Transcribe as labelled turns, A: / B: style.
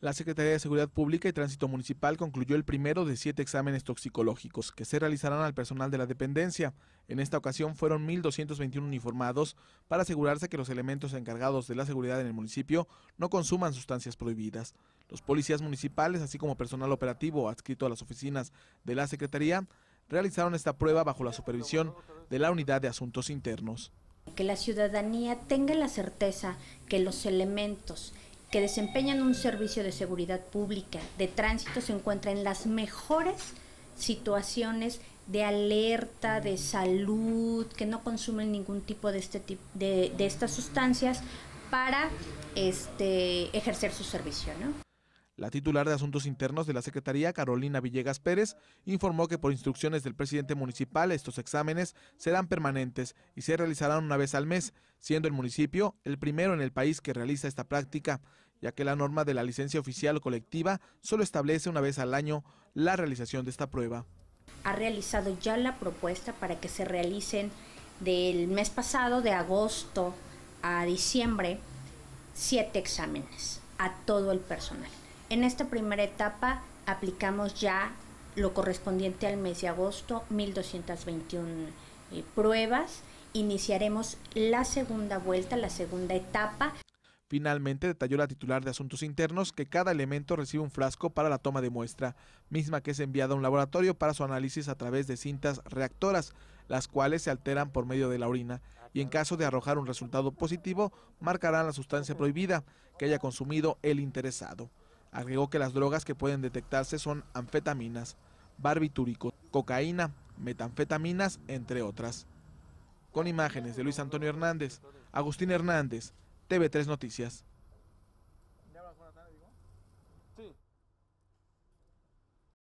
A: La Secretaría de Seguridad Pública y Tránsito Municipal concluyó el primero de siete exámenes toxicológicos que se realizarán al personal de la dependencia. En esta ocasión fueron 1.221 uniformados para asegurarse que los elementos encargados de la seguridad en el municipio no consuman sustancias prohibidas. Los policías municipales, así como personal operativo adscrito a las oficinas de la Secretaría, realizaron esta prueba bajo la supervisión de la Unidad de Asuntos Internos.
B: Que la ciudadanía tenga la certeza que los elementos que desempeñan un servicio de seguridad pública, de tránsito, se encuentran en las mejores situaciones de alerta, de salud, que no consumen ningún tipo de, este, de, de estas sustancias para este, ejercer su servicio.
A: La titular de Asuntos Internos de la Secretaría, Carolina Villegas Pérez, informó que por instrucciones del presidente municipal estos exámenes serán permanentes y se realizarán una vez al mes, siendo el municipio el primero en el país que realiza esta práctica ya que la norma de la licencia oficial o colectiva solo establece una vez al año la realización de esta prueba.
B: Ha realizado ya la propuesta para que se realicen del mes pasado, de agosto a diciembre, siete exámenes a todo el personal. En esta primera etapa aplicamos ya lo correspondiente al mes de agosto, 1.221 eh, pruebas. Iniciaremos la segunda vuelta, la segunda etapa.
A: Finalmente detalló la titular de Asuntos Internos que cada elemento recibe un flasco para la toma de muestra, misma que es enviada a un laboratorio para su análisis a través de cintas reactoras, las cuales se alteran por medio de la orina y en caso de arrojar un resultado positivo marcarán la sustancia prohibida que haya consumido el interesado. Agregó que las drogas que pueden detectarse son anfetaminas, barbitúricos, cocaína, metanfetaminas, entre otras. Con imágenes de Luis Antonio Hernández, Agustín Hernández, TV3 Noticias. hablas digo? Sí.